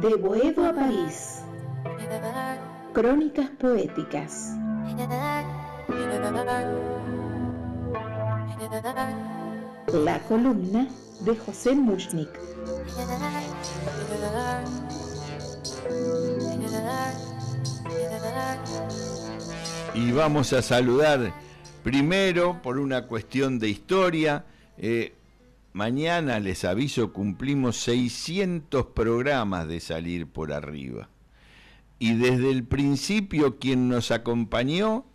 De Boedo a París. Crónicas poéticas. La columna de José Muchnik Y vamos a saludar primero por una cuestión de historia. Eh, Mañana les aviso, cumplimos 600 programas de salir por arriba. Y desde el principio quien nos acompañó,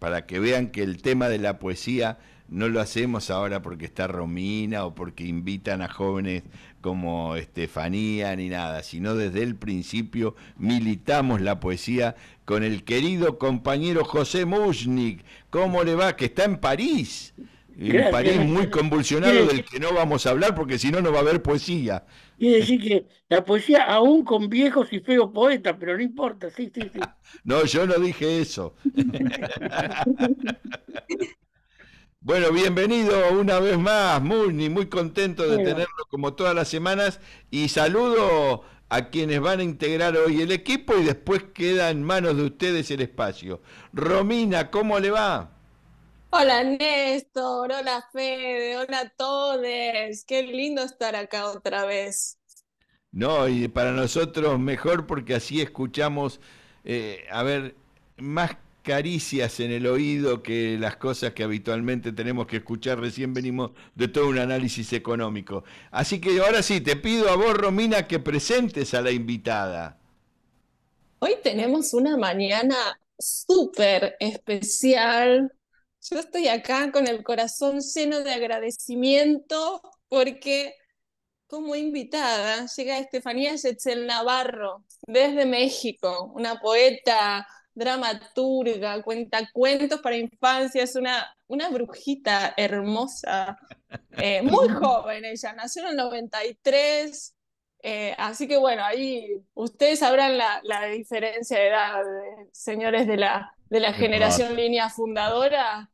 para que vean que el tema de la poesía no lo hacemos ahora porque está Romina o porque invitan a jóvenes como Estefanía ni nada, sino desde el principio militamos la poesía con el querido compañero José Mushnik. ¿Cómo le va? Que está en París. Y Un país muy convulsionado del que no vamos a hablar porque si no, no va a haber poesía. Quiere decir que la poesía, aún con viejos y feos poetas, pero no importa, sí, sí, sí. no, yo no dije eso. bueno, bienvenido una vez más, Muni, muy contento de tenerlo como todas las semanas y saludo a quienes van a integrar hoy el equipo y después queda en manos de ustedes el espacio. Romina, ¿cómo le va? Hola Néstor, hola Fede, hola a todos. Qué lindo estar acá otra vez. No, y para nosotros mejor porque así escuchamos, eh, a ver, más caricias en el oído que las cosas que habitualmente tenemos que escuchar. Recién venimos de todo un análisis económico. Así que ahora sí, te pido a vos, Romina, que presentes a la invitada. Hoy tenemos una mañana súper especial yo estoy acá con el corazón lleno de agradecimiento porque como invitada llega Estefanía Yetzel Navarro desde México, una poeta, dramaturga, cuenta cuentos para infancia, es una, una brujita hermosa, eh, muy joven ella, nació en el 93, eh, así que bueno, ahí ustedes sabrán la, diferencia de edad, señores de la, de la generación línea fundadora,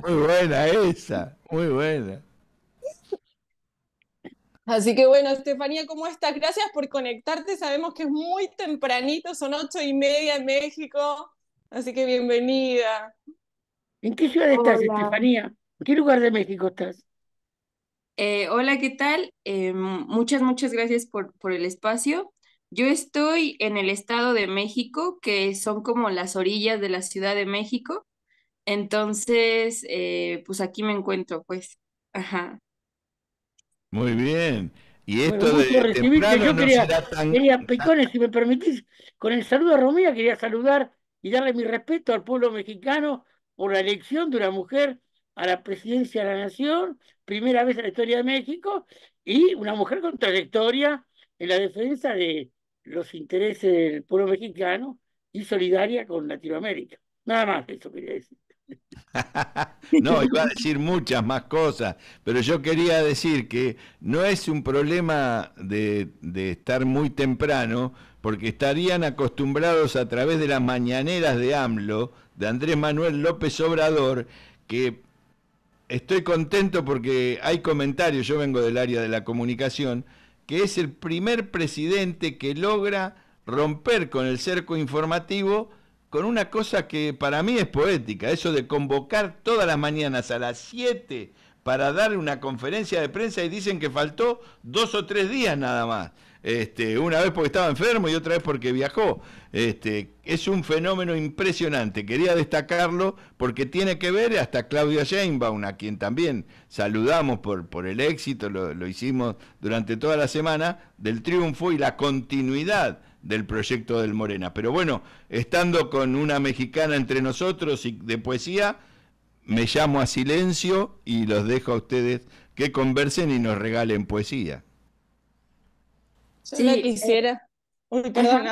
muy buena esa, muy buena. Así que bueno, Estefanía, ¿cómo estás? Gracias por conectarte. Sabemos que es muy tempranito, son ocho y media en México, así que bienvenida. ¿En qué ciudad estás, Estefanía? ¿En qué lugar de México estás? Eh, hola, ¿qué tal? Em, muchas, muchas gracias por, por el espacio. Yo estoy en el Estado de México, que son como las orillas de la Ciudad de México. Entonces, eh, pues aquí me encuentro, pues. Ajá. Muy bien. Y esto de yo quería, pues, si me permitís, con el saludo a Romina quería saludar y darle mi respeto al pueblo mexicano por la elección de una mujer a la presidencia de la nación, primera vez en la historia de México, y una mujer con trayectoria en la defensa de, los intereses del pueblo mexicano y solidaria con Latinoamérica. Nada más eso quería decir. no, iba a decir muchas más cosas, pero yo quería decir que no es un problema de, de, estar muy temprano, porque estarían acostumbrados a través de las mañaneras de AMLO, de Andrés Manuel López Obrador, que estoy contento porque hay comentarios, yo vengo del área de la comunicación, que es el primer presidente que logra romper con el cerco informativo con una cosa que para mí es poética, eso de convocar todas las mañanas a las 7 para dar una conferencia de prensa y dicen que faltó dos o tres días nada más. Este, una vez porque estaba enfermo y otra vez porque viajó. Este, es un fenómeno impresionante, quería destacarlo porque tiene que ver hasta Claudia Sheinbaum, a quien también saludamos por, por el éxito, lo, lo hicimos durante toda la semana, del triunfo y la continuidad del proyecto del Morena. Pero bueno, estando con una mexicana entre nosotros y de poesía, me llamo a silencio y los dejo a ustedes que conversen y nos regalen poesía sí, eh, quisiera. perdón,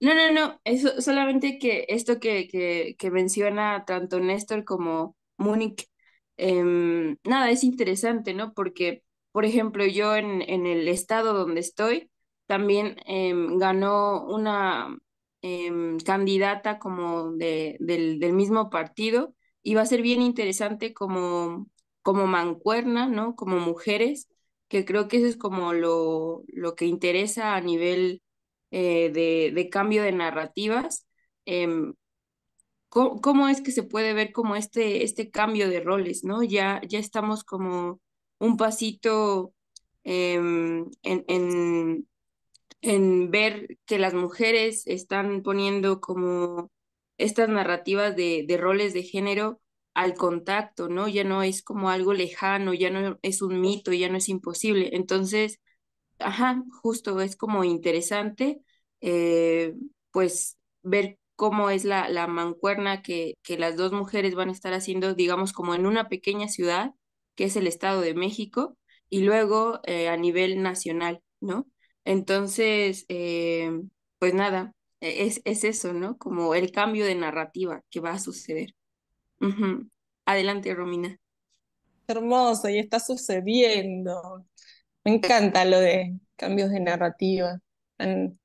No, no, no, eso, solamente que esto que, que, que menciona tanto Néstor como Múnich, em, nada, es interesante, ¿no? Porque, por ejemplo, yo en, en el estado donde estoy, también em, ganó una em, candidata como de, del, mismo partido y va a ser bien interesante como, como mancuerna, ¿no? Como mujeres, que creo que eso es como lo, lo que interesa a nivel eh, de, cambio de narrativas. Em, ¿cómo, es que se puede ver como este, este cambio de roles, ¿no? Ya, ya estamos como un pasito em, en, ver que las mujeres están poniendo como estas narrativas de, de roles de género al contacto, ¿no? Ya no es como algo lejano, ya no es un mito, ya no es imposible. Entonces, ajá, justo es como interesante, eh, pues ver cómo es la, la mancuerna que, que las dos mujeres van a estar haciendo, digamos, como en una pequeña ciudad, que es el Estado de México, y luego eh, a nivel nacional, ¿no? Entonces, eh, pues nada, e-, es, es eso, ¿no? Como el cambio de narrativa que va a suceder. Adelante, Romina. Hermoso, y está sucediendo. Me encanta lo de cambios de narrativa, tan,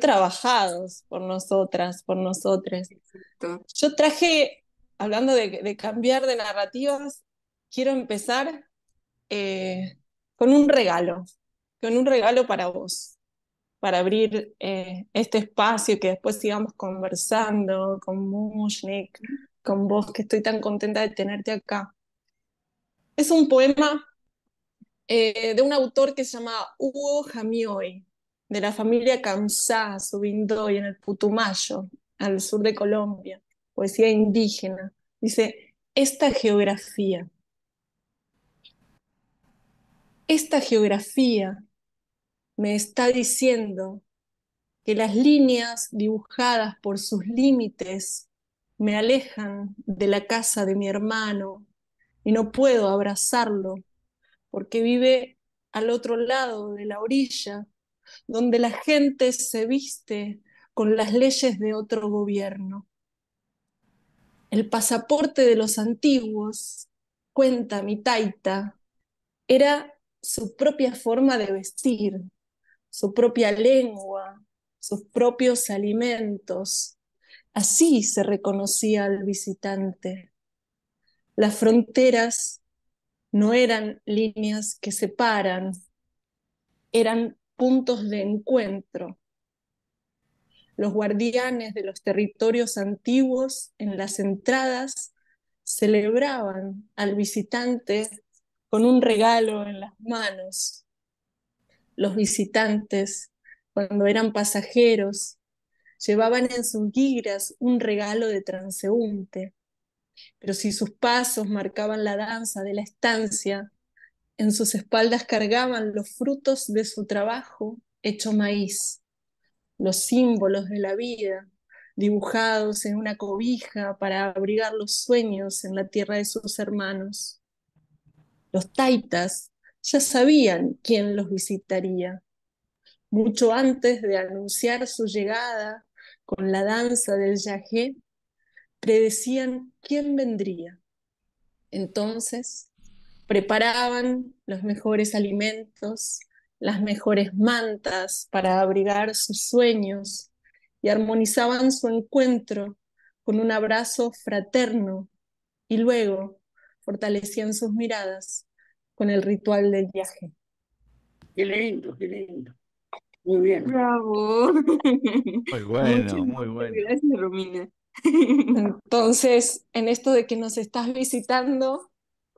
trabajados por nosotras, por nosotras. Yo traje, hablando de, cambiar de narrativas, quiero empezar eh, con un regalo, con un regalo para vos, para abrir eh, este espacio que después sigamos conversando con Mushnik, con vos, que estoy tan contenta de tenerte acá. Es un poema eh, de un autor que se llama Hugo Jamioy, de la familia Kamsá, Subindoy, en el Putumayo, al sur de Colombia, poesía indígena. Dice, esta geografía, esta geografía me está diciendo que las líneas dibujadas por sus límites me alejan de la casa de mi hermano y no puedo abrazarlo porque vive al otro lado de la orilla, donde la gente se viste con las leyes de otro gobierno. El pasaporte de los antiguos, cuenta mi taita, era su propia forma de vestir, su propia lengua, sus propios alimentos, Así se reconocía al visitante. Las fronteras no eran líneas que separan, eran puntos de encuentro. Los guardianes de los territorios antiguos en las entradas celebraban al visitante con un regalo en las manos. Los visitantes, cuando eran pasajeros, llevaban en sus guigras un regalo de transeúnte. Pero si sus pasos marcaban la danza de la estancia, en sus espaldas cargaban los frutos de su trabajo hecho maíz, los símbolos de la vida, dibujados en una cobija para abrigar los sueños en la tierra de sus hermanos. Los taitas ya sabían quién los visitaría. Mucho antes de anunciar su llegada, con la danza del yagé, predecían quién vendría. Entonces, preparaban los mejores alimentos, las mejores mantas para abrigar sus sueños y armonizaban su encuentro con un abrazo fraterno y luego fortalecían sus miradas con el ritual del viaje. Qué lindo, qué lindo. Muy bien. Bravo. Muy bueno, muy bueno. Gracias, Romina. Entonces, en esto de que nos estás visitando,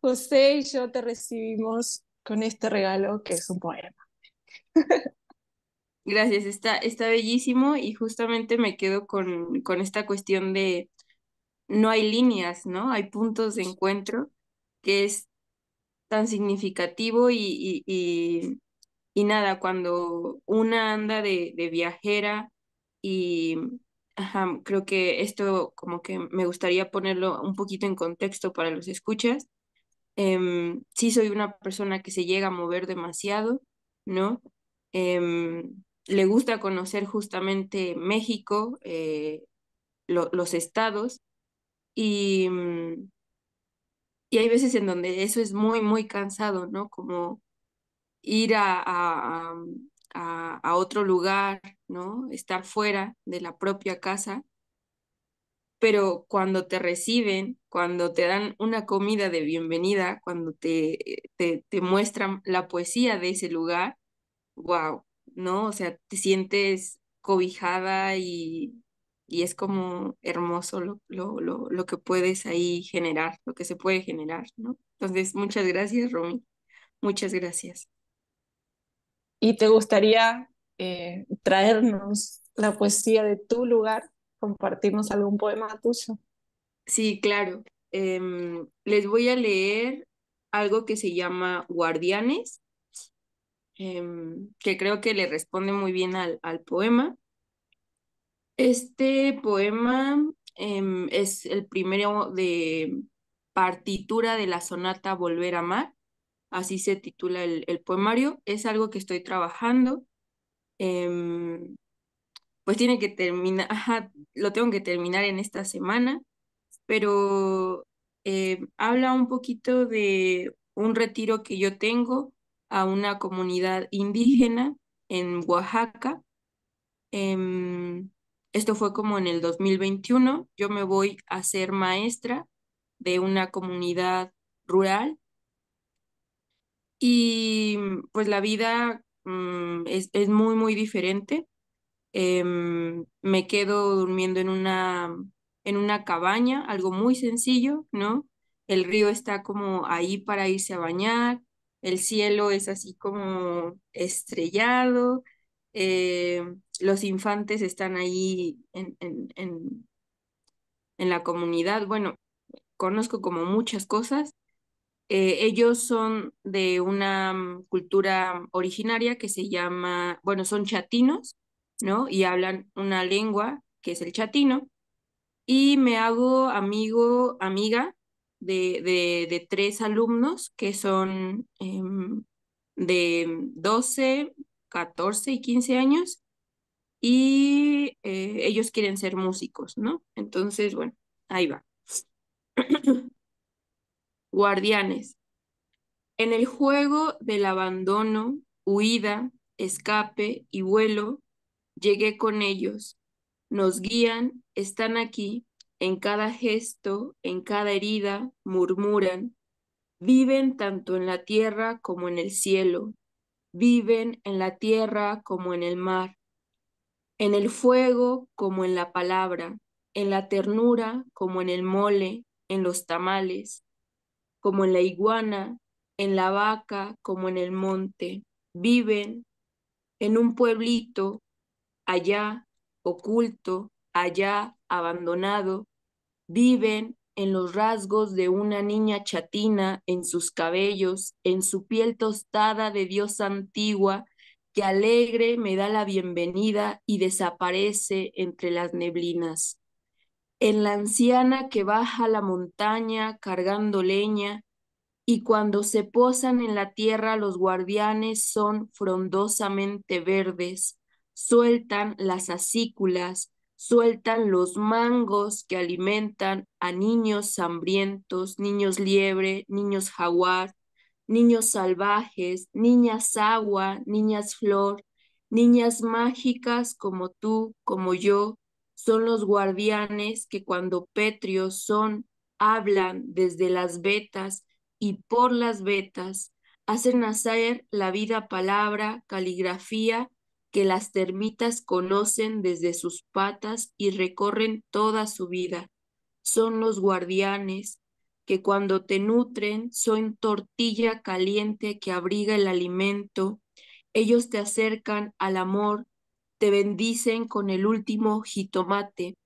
José y yo te recibimos con este regalo que es un poema. Gracias, está, está bellísimo y justamente me quedo con, con esta cuestión de no hay líneas, ¿no? Hay puntos de encuentro que es tan significativo y, y, y nada, cuando una anda de, viajera y creo que esto como que me gustaría ponerlo un poquito en contexto para los escuchas. Em, sí soy una persona que se llega a mover demasiado, ¿no? Em, le gusta conocer justamente México, eh, los estados, y, mm, y hay veces en donde eso es muy, muy cansado, ¿no? Como ir a, otro lugar, ¿no? Estar fuera de la propia casa pero cuando te reciben, cuando te dan una comida de bienvenida, cuando te, te, muestran la poesía de ese lugar, wow, ¿no? O sea, te sientes cobijada y, es como hermoso lo, lo, lo, que puedes ahí generar, lo que se puede generar, ¿no? Entonces, muchas gracias, Romy. Muchas gracias y te gustaría eh, traernos la poesía de tu lugar, compartirnos algún poema tuyo. Sí, claro. Em, les voy a leer algo que se llama Guardianes, em, que creo que le responde muy bien al, al poema. Este poema em, es el primero de partitura de la sonata Volver a Amar así se titula el, poemario, es algo que estoy trabajando. Em, pues tiene que terminar, lo tengo que terminar en esta semana, pero eh, habla un poquito de un retiro que yo tengo a una comunidad indígena en Oaxaca. Em, esto fue como en el 2021. Yo me voy a ser maestra de una comunidad rural y pues la vida mm, es, muy, muy diferente. Em, me quedo durmiendo en una, en una cabaña, algo muy sencillo, ¿no? El río está como ahí para irse a bañar, el cielo es así como estrellado, em, los infantes están ahí en, en, en, en la comunidad. Bueno, conozco como muchas cosas eh, ellos son de una mm, cultura originaria que se llama, bueno, son chatinos, ¿no? Y hablan una lengua que es el chatino. Y me hago amigo, amiga de, de, tres alumnos que son em, de 12, 14 y 15 años. Y eh, ellos quieren ser músicos, ¿no? Entonces, bueno, ahí va. Guardianes. En el juego del abandono, huida, escape y vuelo, llegué con ellos. Nos guían, están aquí, en cada gesto, en cada herida, murmuran. Viven tanto en la tierra como en el cielo. Viven en la tierra como en el mar. En el fuego como en la palabra. En la ternura como en el mole, en los tamales como en la iguana, en la vaca, como en el monte. Viven en un pueblito, allá, oculto, allá, abandonado. Viven en los rasgos de una niña chatina, en sus cabellos, en su piel tostada de diosa antigua, que alegre me da la bienvenida y desaparece entre las neblinas en la anciana que baja la montaña cargando leña, y cuando se posan en la tierra los guardianes son frondosamente verdes, sueltan las acículas, sueltan los mangos que alimentan a niños hambrientos, niños liebre, niños jaguar, niños salvajes, niñas agua, niñas flor, niñas mágicas como tú, como yo, son los guardianes que cuando petrios son, hablan desde las vetas y por las vetas, hacen nacer la vida palabra, caligrafía, que las termitas conocen desde sus patas y recorren toda su vida. Son los guardianes que cuando te nutren son tortilla caliente que abriga el alimento. Ellos te acercan al amor te bendicen con el último jitomate.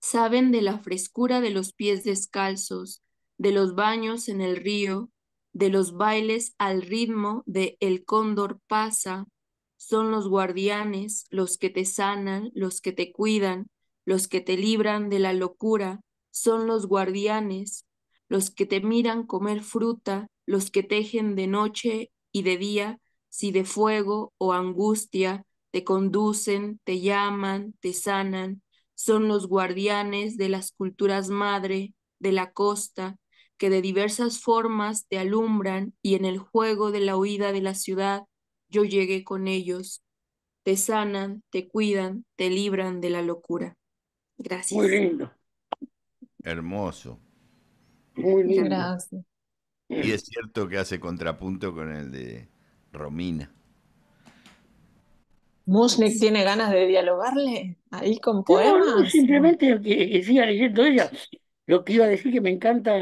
Saben de la frescura de los pies descalzos, de los baños en el río, de los bailes al ritmo de El cóndor pasa. Son los guardianes los que te sanan, los que te cuidan, los que te libran de la locura. Son los guardianes los que te miran comer fruta, los que tejen de noche y de día, si de fuego o angustia, te conducen, te llaman, te sanan, son los guardianes de las culturas madre, de la costa, que de diversas formas te alumbran y en el juego de la huida de la ciudad yo llegué con ellos. Te sanan, te cuidan, te libran de la locura. Gracias. Muy lindo. Hermoso. Muy lindo. Y es cierto que hace contrapunto con el de Romina. ¿Musnik tiene ganas de dialogarle ahí con poemas? No, simplemente que, siga leyendo ella. Lo que iba a decir que me encanta.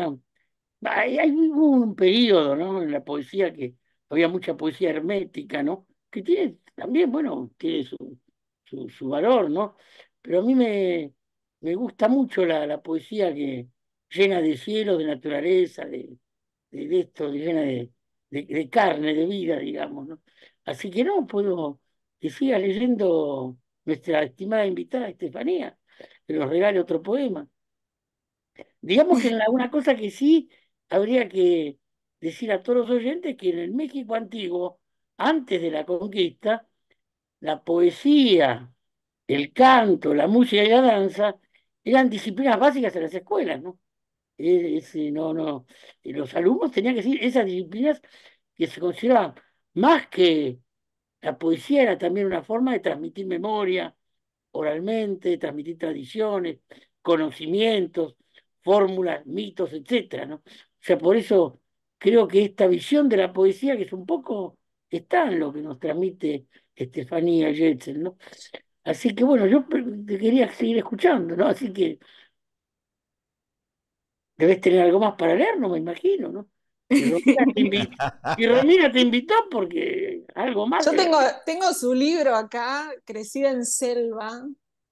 Hay, un periodo, ¿no? En la poesía que había mucha poesía hermética, ¿no? Que tiene también, bueno, tiene su, su, valor, ¿no? Pero a mí me, me gusta mucho la, la, poesía que llena de cielo, de naturaleza, de, de esto, llena de, de, de carne, de vida, digamos, ¿no? Así que no, puedo que siga leyendo nuestra estimada invitada Estefanía, que nos regale otro poema. Digamos que una cosa que sí habría que decir a todos los oyentes que en el México antiguo, antes de la conquista, la poesía, el canto, la música y la danza eran disciplinas básicas en las escuelas, ¿no? Eh, no, no. Eh, los alumnos tenían que decir esas disciplinas que se consideraban más que la poesía era también una forma de transmitir memoria oralmente, transmitir tradiciones, conocimientos, fórmulas, mitos, etc. O sea, por eso creo que esta visión de la poesía, que es un poco, está en lo que nos transmite Estefanía Jetzel, ¿no? Así que bueno, yo quería seguir escuchando, ¿no? Así que debes tener algo más para leer, no me imagino, ¿no? Y Romina, te invitó, porque algo más. Yo tengo, tengo su libro acá, Crecida en Selva,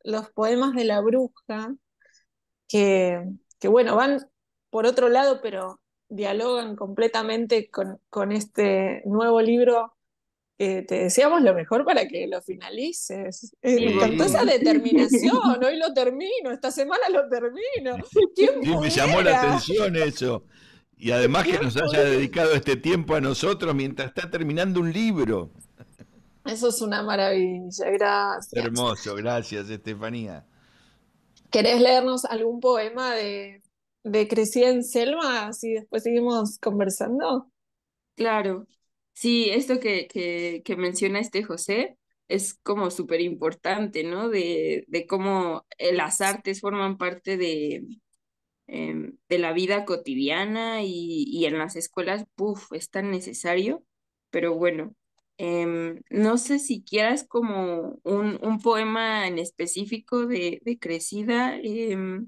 los poemas de la bruja, que, que bueno, van por otro lado, pero dialogan completamente con, con este nuevo libro te decíamos lo mejor para que lo finalices. Eh, con toda esa determinación, hoy lo termino, esta semana lo termino. me llamó la atención eso. Y además que nos haya dedicado este tiempo a nosotros mientras está terminando un libro. Eso es una maravilla, gracias. Hermoso, gracias Estefanía. ¿Querés leernos algún poema de, de Crecí en Selma Así después seguimos conversando. Claro, sí, esto que, que, que menciona este José es como súper importante, ¿no? De, de cómo eh, las artes forman parte de, Em, de la vida cotidiana y, en las escuelas, puff, es tan necesario, pero bueno, em, no sé si quieras como un, un poema en específico de, crecida, eh,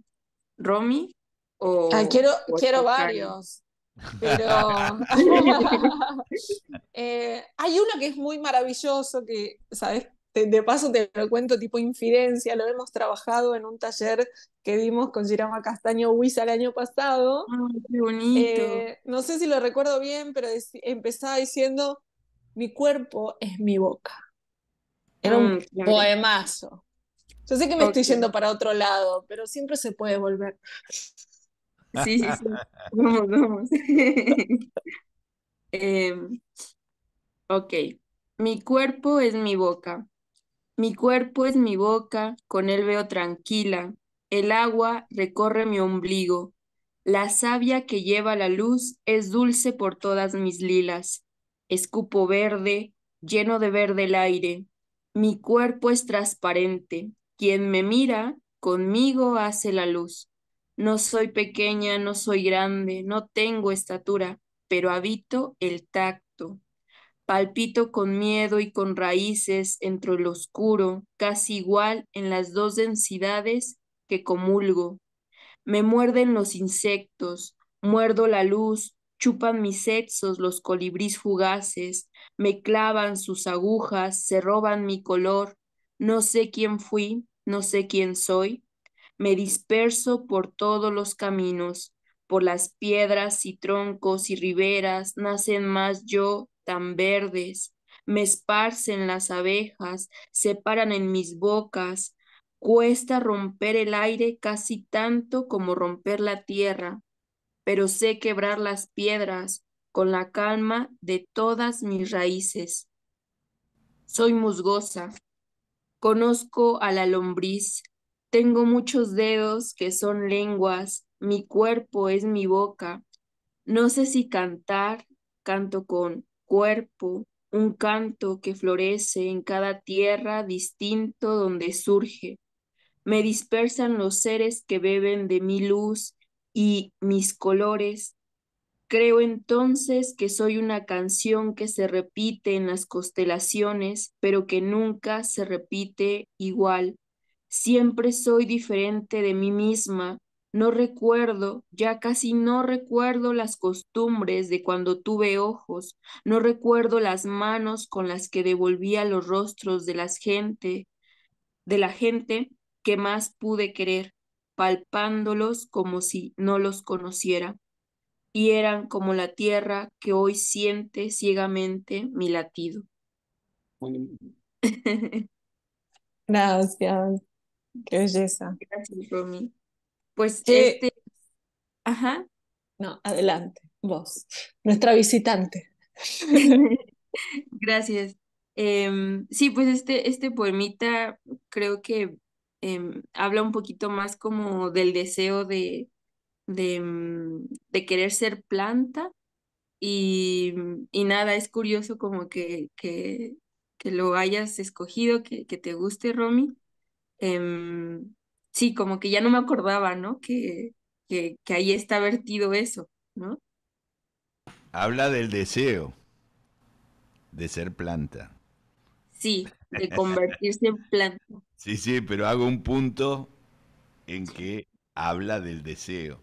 Romy. O, quiero quiero varios, pero eh, hay uno que es muy maravilloso, que, ¿sabes? de, paso te lo cuento tipo infidencia, lo hemos trabajado en un taller que vimos con Girama Castaño Huiza el año pasado. bonito. Eh, no sé si lo recuerdo bien, pero empezaba diciendo, mi cuerpo es mi boca. Era un mm, poemazo. Yo sé que me estoy yendo para otro lado, pero siempre se puede volver. Sí, sí, sí. vamos, vamos. Em, ok. Mi cuerpo es mi boca. Mi cuerpo es mi boca, con él veo tranquila. El agua recorre mi ombligo. La savia que lleva la luz es dulce por todas mis lilas. Escupo verde, lleno de verde el aire. Mi cuerpo es transparente. Quien me mira, conmigo hace la luz. No soy pequeña, no soy grande, no tengo estatura, pero habito el tacto. Palpito con miedo y con raíces entre lo oscuro, casi igual en las dos densidades que comulgo. Me muerden los insectos, muerdo la luz, chupan mis sexos los colibrís fugaces, me clavan sus agujas, se roban mi color, no sé quién fui, no sé quién soy, me disperso por todos los caminos, por las piedras y troncos y riberas nacen más yo tan verdes, me esparcen las abejas, se paran en mis bocas, cuesta romper el aire casi tanto como romper la tierra, pero sé quebrar las piedras con la calma de todas mis raíces. Soy musgosa, conozco a la lombriz, tengo muchos dedos que son lenguas, mi cuerpo es mi boca. No sé si cantar, canto con cuerpo, un canto que florece en cada tierra distinto donde surge. Me dispersan los seres que beben de mi luz y mis colores. Creo entonces que soy una canción que se repite en las constelaciones, pero que nunca se repite igual. Siempre soy diferente de mí misma, no recuerdo, ya casi no recuerdo las costumbres de cuando tuve ojos, no recuerdo las manos con las que devolvía los rostros de las gente, de la gente que más pude querer, palpándolos como si no los conociera, y eran como la tierra que hoy siente ciegamente mi latido. Gracias. Gracias, Romy. Pues este... Ajá. No, adelante, vos, nuestra visitante. Gracias. Em, sí, pues este, este poemita creo que em, habla un poquito más como del deseo de, de, mm, querer ser planta mm, y, nada, es curioso como que, que, que lo hayas escogido, que, que te guste, Romy. Em, sí, como que ya no me acordaba, ¿no? Que, que, que ahí está vertido eso, ¿no? Habla del deseo de ser planta. Sí, de convertirse en planta. Sí, sí, pero hago un punto en que habla del deseo.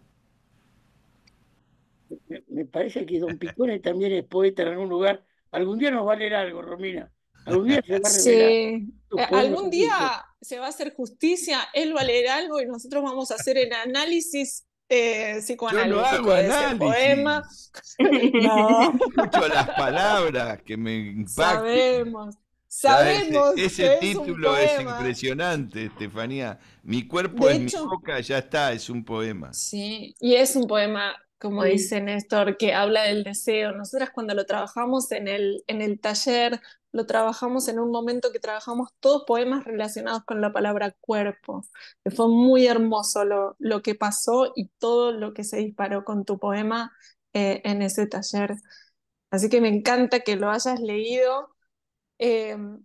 Me parece que Don Picone también es poeta en algún lugar. Algún día nos va a leer algo, Romina. Algún día Sí. Eh, algún día, se va a hacer justicia, él va a leer algo y nosotros vamos a hacer el análisis eh, psicoanalítico de ese poema. no. Escucho las palabras que me impactan. Sabemos. Sabemos. Ese, título es, impresionante, Estefanía. Mi cuerpo en mi boca, ya está, es un poema. Sí, y es un poema como dice Néstor, que habla del deseo. Nosotras cuando lo trabajamos en el, en el taller, lo trabajamos en un momento que trabajamos todos poemas relacionados con la palabra cuerpo. fue muy hermoso lo, lo que pasó y todo lo que se disparó con tu poema eh, en ese taller. Así que me encanta que lo hayas leído. Em,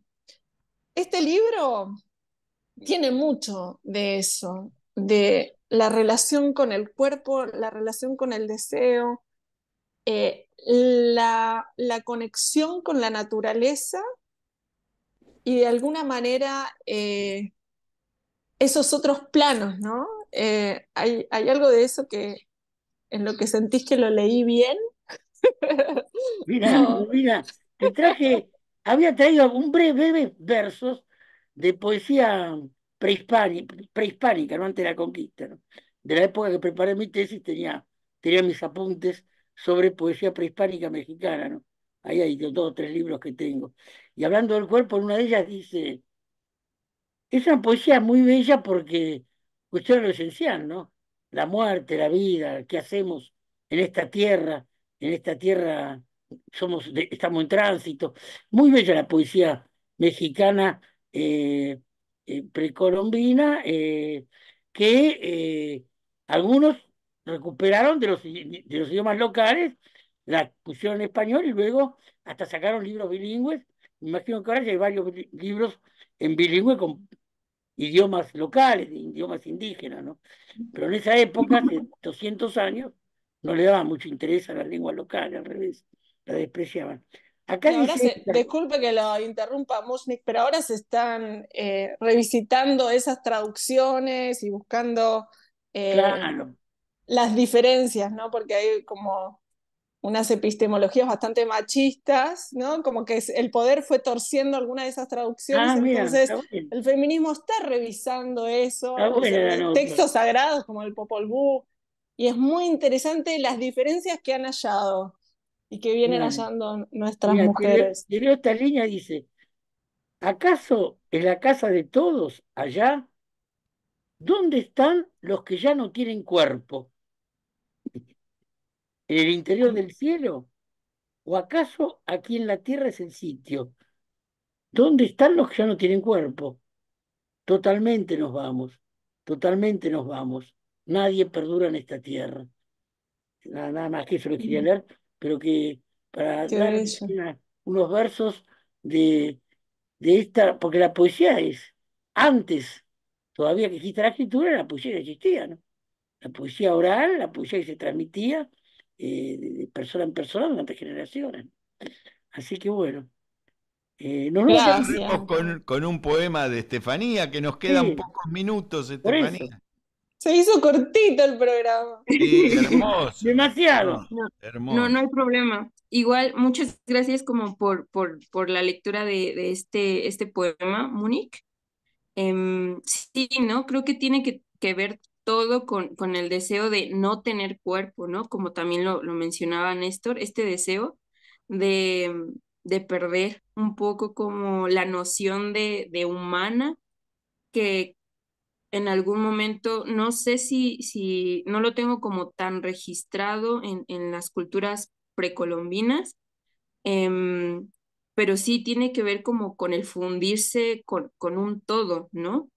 este libro tiene mucho de eso, de la relación con el cuerpo, la relación con el deseo, eh, la, la, conexión con la naturaleza y de alguna manera eh, esos otros planos, ¿no? Eh, hay, hay, algo de eso que en lo que sentís que lo leí bien. Mira, mira, te traje, había traído un breve versos de poesía prehispánica, prehispánica no antes de la conquista, ¿no? de la época que preparé mi tesis tenía, tenía mis apuntes sobre poesía prehispánica mexicana, ¿no? Ahí hay dos o tres libros que tengo. Y hablando del cuerpo, una de ellas dice, es una poesía muy bella porque cuestiona lo esencial, ¿no? La muerte, la vida, qué hacemos en esta tierra, en esta tierra somos estamos en tránsito. Muy bella la poesía mexicana, eh, eh, precolombina eh, que eh, algunos recuperaron de los, idiomas locales, la pusieron en español y luego hasta sacaron libros bilingües. imagino que ahora ya hay varios libros en bilingüe con idiomas locales, idiomas indígenas, ¿no? Pero en esa época, de 200 años, no le daba mucho interés a la lengua local, al revés, la despreciaban disculpe que lo interrumpa, Musnik, pero ahora se están eh, revisitando esas traducciones y buscando eh, las diferencias, ¿no? Porque hay como unas epistemologías bastante machistas, ¿no? Como que el poder fue torciendo alguna de esas traducciones. Ah, entonces, el feminismo está revisando eso, textos sagrados como el Popol Vuh, y es muy interesante las diferencias que han hallado y que vienen hallando nuestras mujeres. esta línea, dice, ¿acaso es la casa de todos allá? ¿Dónde están los que ya no tienen cuerpo? ¿En el interior del cielo? ¿O acaso aquí en la tierra es el sitio? ¿Dónde están los que ya no tienen cuerpo? Totalmente nos vamos, totalmente nos vamos. Nadie perdura en esta tierra. Nada, más que eso lo quería leer pero que para dar unos versos de, de esta, porque la poesía es antes todavía que exista la escritura, la poesía existía, ¿no? La poesía oral, la poesía que se transmitía eh, de persona en persona durante generaciones. Así que bueno. no eh, nos con, con, un poema de Estefanía, que nos quedan pocos minutos, Estefanía. Se hizo cortito el programa. Sí, hermoso. Demasiado. No, no, no hay problema. Igual, muchas gracias como por, por, por la lectura de, de este, este poema, Múnich. Em, sí, ¿no? Creo que tiene que, que ver todo con, con, el deseo de no tener cuerpo, ¿no? Como también lo, lo mencionaba Néstor, este deseo de, perder un poco como la noción de, de humana que, en algún momento, no sé si, si no lo tengo como tan registrado en, en las culturas precolombinas, em, pero sí tiene que ver como con el fundirse con, un todo, ¿no?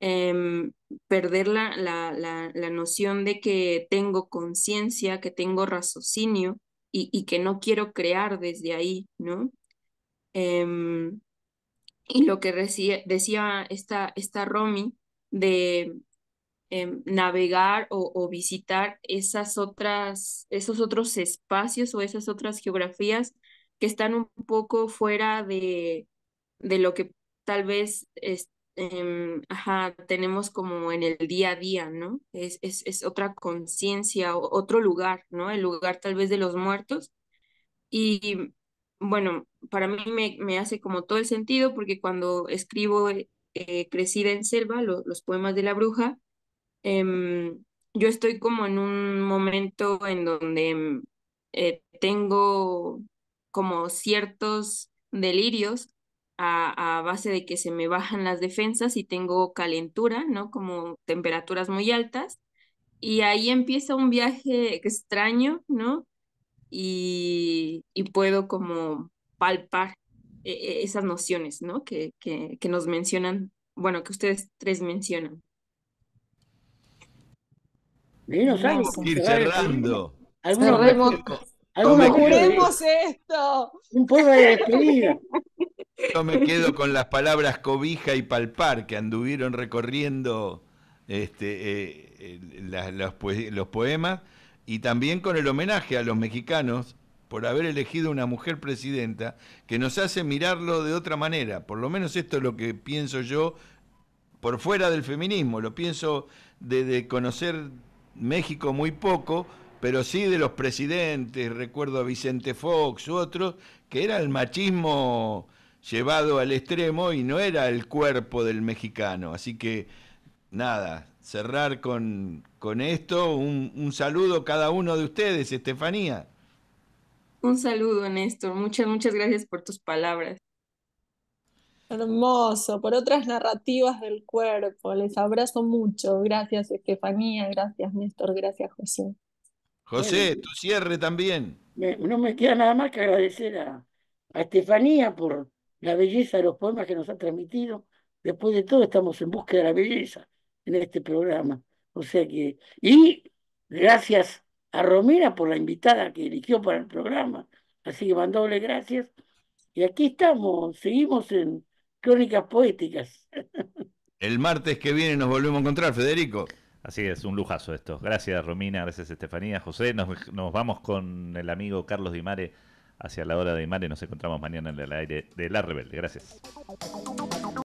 Em, perder la, la, noción de que tengo conciencia, que tengo raciocinio y, y, que no quiero crear desde ahí, ¿no? Em, y lo que decía esta, esta Romy, de em, navegar o, visitar esas otras, esos otros espacios o esas otras geografías que están un poco fuera de, de lo que tal vez em, tenemos como en el día a día, ¿no? Es, es, otra conciencia, otro lugar, ¿no? El lugar tal vez de los muertos. Y bueno, para mí me, me hace como todo el sentido porque cuando escribo eh, Crecida en Selva, los poemas de la bruja, em, yo estoy como en un momento en donde em, eh, tengo como ciertos delirios a, a, base de que se me bajan las defensas y tengo calentura, ¿no? Como temperaturas muy altas. Y ahí empieza un viaje extraño, ¿no? Y, y puedo como palpar e-, e-, esas nociones, ¿no? Que, nos mencionan, bueno, que ustedes tres mencionan. Vamos a ir cerrando. esto! Un poco de despedida. Yo me quedo con las palabras cobija y palpar que anduvieron recorriendo este, eh, eh, los, los poemas y también con el homenaje a los mexicanos por haber elegido una mujer presidenta que nos hace mirarlo de otra manera. Por lo menos esto es lo que pienso yo por fuera del feminismo. Lo pienso de, conocer México muy poco, pero sí de los presidentes, recuerdo a Vicente Fox u otros, que era el machismo llevado al extremo y no era el cuerpo del mexicano. Así que, nada, cerrar con, esto, un, un saludo cada uno de ustedes, Estefanía. Un saludo, Néstor. Muchas, muchas gracias por tus palabras. Hermoso, por otras narrativas del cuerpo. Les abrazo mucho. Gracias, Estefanía. Gracias, Néstor. Gracias, José. José, tu cierre también. no me queda nada más que agradecer a, a Estefanía por la belleza de los poemas que nos ha transmitido. Después de todo, estamos en búsqueda de la belleza en este programa. O sea que, y gracias a Romina por la invitada que eligió para el programa. Así que mandóle gracias. Y aquí estamos, seguimos en Crónicas Poéticas. El martes que viene nos volvemos a encontrar, Federico. Así es, un lujazo esto. Gracias Romina, gracias Estefanía, José. Nos, vamos con el amigo Carlos Dimare hacia la hora de Dimare, Nos encontramos mañana en el aire de La Rebelde. Gracias.